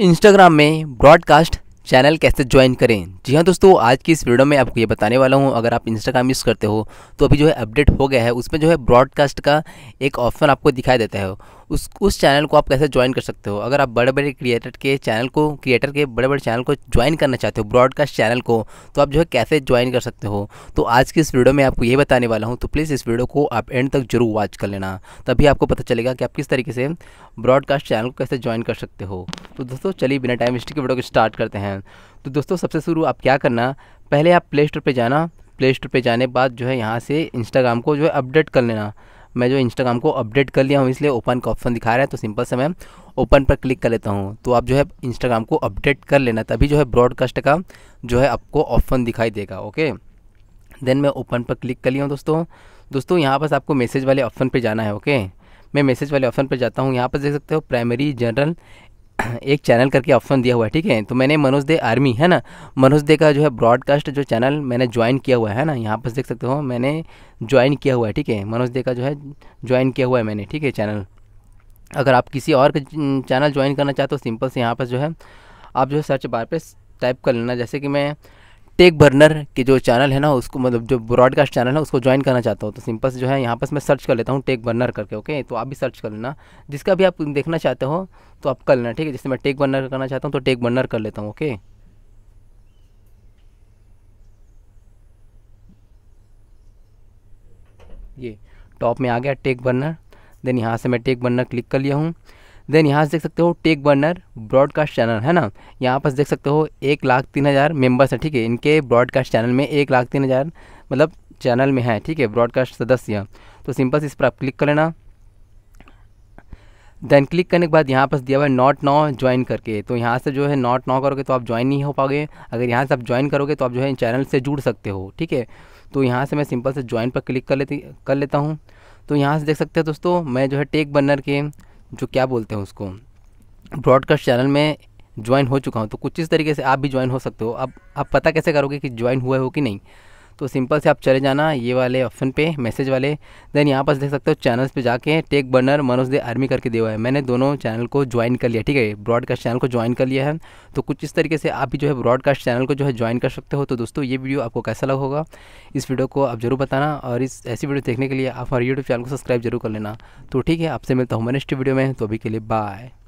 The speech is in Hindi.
इंस्टाग्राम में ब्रॉडकास्ट चैनल कैसे ज्वाइन करें जी हाँ दोस्तों आज की इस वीडियो में आपको ये बताने वाला हूँ अगर आप इंस्टाग्राम यूज़ करते हो तो अभी जो है अपडेट हो गया है उसमें जो है ब्रॉडकास्ट का एक ऑप्शन आपको दिखाई देता है उस उस चैनल को आप कैसे ज्वाइन कर सकते हो अगर आप बड़े बड़े क्रिएटर के चैनल को क्रिएटर के बड़े बड़े चैनल को ज्वाइन करना चाहते हो ब्रॉडकास्ट चैनल को तो आप जो है कैसे ज्वाइन कर सकते हो तो आज की इस वीडियो में आपको ये बताने वाला हूँ तो प्लीज़ इस वीडियो को आप एंड तक जरूर वॉच कर लेना तभी आपको पता चलेगा कि आप किस तरीके से ब्रॉडकास्ट चैनल को कैसे ज्वाइन कर सकते हो तो दोस्तों चलिए बिना टाइम वेस्ट के वीडियो को स्टार्ट करते हैं तो दोस्तों सबसे शुरू आप क्या करना पहले आप प्ले स्टोर पर जाना प्ले स्टोर पर जाने बाद जो है यहाँ से इंस्टाग्राम को जो है अपडेट कर लेना मैं जो इंस्टाग्राम को अपडेट कर लिया हूँ इसलिए ओपन का ऑप्शन दिखा रहा है तो सिंपल से मैं ओपन पर क्लिक कर लेता हूँ तो आप जो है इंस्टाग्राम को अपडेट कर लेना तभी जो है ब्रॉडकास्ट का जो है आपको ऑप्शन दिखाई देगा ओके देन मैं ओपन पर क्लिक कर लिया हूँ दोस्तों दोस्तों यहाँ पर आपको मैसेज वाले ऑप्शन पर जाना है ओके मैं मैसेज वाले ऑप्शन पर जाता हूँ यहाँ पर देख सकते हो प्राइमरी जनरल एक चैनल करके ऑप्शन दिया हुआ है ठीक है तो मैंने मनोज दे आर्मी है ना मनोज दे का जो है ब्रॉडकास्ट जो चैनल मैंने ज्वाइन किया हुआ है ना यहाँ पर देख सकते हो मैंने ज्वाइन किया हुआ है ठीक है मनोज दे का जो है ज्वाइन किया हुआ है मैंने ठीक है चैनल अगर आप किसी और चैनल ज्वाइन करना चाहते हो सिंपल से यहाँ पर जो है आप जो है सर्च बार पर टाइप कर लेना जैसे कि मैं टेक बर्नर के जो चैनल है ना उसको मतलब जो ब्रॉडकास्ट चैनल है उसको ज्वाइन करना चाहता हूँ तो सिंपल से जो है यहाँ पर मैं सर्च कर लेता हूँ टेक बर्नर करके ओके तो आप भी सर्च कर लेना जिसका भी आप देखना चाहते हो तो आप कर लेना ठीक है जैसे मैं टेक बर्नर करना चाहता हूँ तो टेक बर्नर कर लेता हूँ ओके ये टॉप में आ गया टेक बर्नर देन यहाँ से मैं टेक बर्नर क्लिक कर लिया हूँ देन यहाँ से देख सकते हो टेक बर्नर ब्रॉडकास्ट चैनल है ना यहाँ पर देख सकते हो एक लाख तीन हज़ार मेम्बर्स हैं ठीक है इनके ब्रॉडकास्ट चैनल में एक लाख तीन हज़ार मतलब चैनल में है ठीक है ब्रॉडकास्ट सदस्य तो सिंपल से इस पर आप क्लिक कर लेना देन क्लिक करने के बाद यहाँ पर दिया हुआ नॉट नाउ ज्वाइन करके तो यहाँ से जो है नॉट नाउ करोगे तो आप ज्वाइन नहीं हो पाओगे अगर यहाँ से आप ज्वाइन करोगे तो आप जो है चैनल से जुड़ सकते हो ठीक है तो यहाँ से मैं सिंपल से ज्वाइन पर क्लिक कर लेती कर लेता हूँ तो यहाँ से देख सकते हो दोस्तों मैं जो है टेक बर्नर के जो क्या बोलते हैं उसको ब्रॉडकास्ट चैनल में ज्वाइन हो चुका हूँ तो कुछ इस तरीके से आप भी ज्वाइन हो सकते हो अब आप पता कैसे करोगे कि ज्वाइन हुआ हो कि नहीं तो सिंपल से आप चले जाना ये वाले ऑप्शन पे मैसेज वाले देन यहाँ पर देख सकते हो चैनल्स पे जाके tech burner Manoj Dey army करके दिया हुआ है मैंने दोनों चैनल को ज्वाइन कर लिया ठीक है ब्रॉडकास्ट चैनल को ज्वाइन कर लिया है तो कुछ इस तरीके से आप भी जो है ब्रॉडकास्ट चैनल को जो है ज्वाइन कर सकते हो तो दोस्तों ये वीडियो आपको कैसा लग होगा इस वीडियो को आप जरूर बताना और इस ऐसी वीडियो देखने के लिए आप हमारे यूट्यूब चैनल को सब्सक्राइब जरूर कर लेना तो ठीक है आपसे मिलता हूँ मैं नेक्स्ट वीडियो में तो अभी के लिए बाय